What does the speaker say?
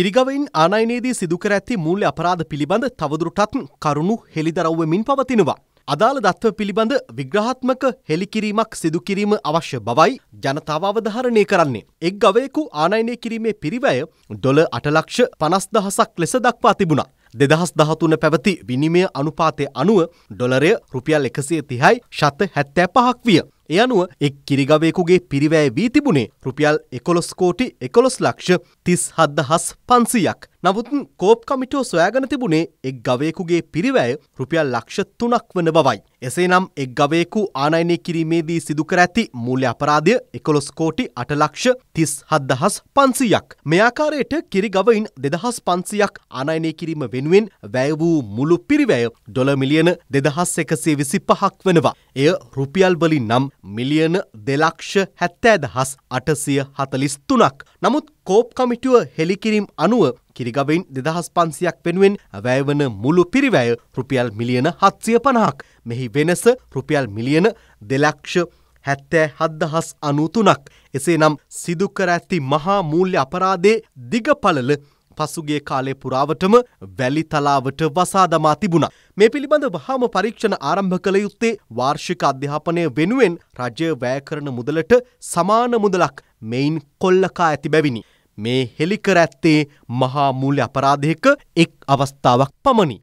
කිරිගවයින් ආනයිනයේදී සිදුකර ඇති මූල්‍ය අපරාධ පිළිබඳ තවදුරටත් කරුණු හෙළිදරව්වමින් පවතිනවා. අදාළ දත්ව පිළිබඳ විග්‍රහත්මක හෙළිකිරීමක් සිදුකිරීම අවශ්‍ය බවයි ජනතාව අවධාරණය කරන්නේ. එක් ගවයෙකු ආනයිනය කිරීමේ පිරිවැය ඩොල අටලක්ෂ පනස්දහසක් ලෙස දක්වා තිබුණා. දෙදහස් දහතුන පැවති විනිමය අනුපාතය අනුව ඩොලරය රුපියල් එකසිය තිහයි ශත හැත්තෑ පහක් විය. ඒ අනුව එක් කිරිගවයෙකුගේ පිරිවැය වී තිබුණේ රුපියල් එකොළොස් කෝටි එකොළොස් ලක්ෂ තිස් හද්දහස් පන්සියක් නමුත් කෝප් කමිටෝ සොයාගෙන තිබුණේ එක් ගවයෙකුගේ පිරිවැය රුපියල් ලක්ෂ තුනක් වන බවයි. එසේනම් එක් ගවයෙකු ආනයනය කිරීමේදී සිදුකර ඇති මූල්‍ය අපරාධය එකොළොස් කෝටි අටලක්ෂ තිස් හත්දහස් පන්සීයක්. මෙයාකාරයට කිරි ගවයින් දෙදහස් පන්සියක් ආනයනය කිරීම වෙනුවෙන් වැය වූ මුළු පිරිවැය ඩොලමිලියන දෙදහස් එකසේ විසි පහක් වනවා. එය රුපියල්බලින් නම් මිලියන දෙලක්ෂ හැත්තෑ දහස් අටසිය හතලිස් තුනක්. නමුත් කෝප් කමිටුව හෙළිකිරීම් අනුව කිරිගවින් දෙදහස් පන්සියක් වෙනුවෙන් වැයවන මුළු පිරිවැය රුපියල් මිලියන හත්සිය පණහක්. මෙහි වෙනස රුපියල් මිලියන දෙලක්ෂ හැත්තෑ හද්දහස් අනූතුනක්. එසේ නම් සිදුකර ඇති මහා මූල්්‍ය අපරාදේ දිගපලල පසුගේ කාලේ පුරාවටම වැලි තලාවට වසා දමා තිබුණා. මේ පිළිබඳ වහාම පරීක්ෂණ ආරම්භ කළ යුත්තේ වාර්ෂික අධ්‍යාපනය වෙනුවෙන් රජය වැය කරන මුදලට සමාන මුදලක් මෙයින් කොල්ලකා ඇති බැවිනි. මේ හෙළිකර ඇත්තේ මහා මූල්‍ය අපරාධයක එක් අවස්ථාවක් පමණි.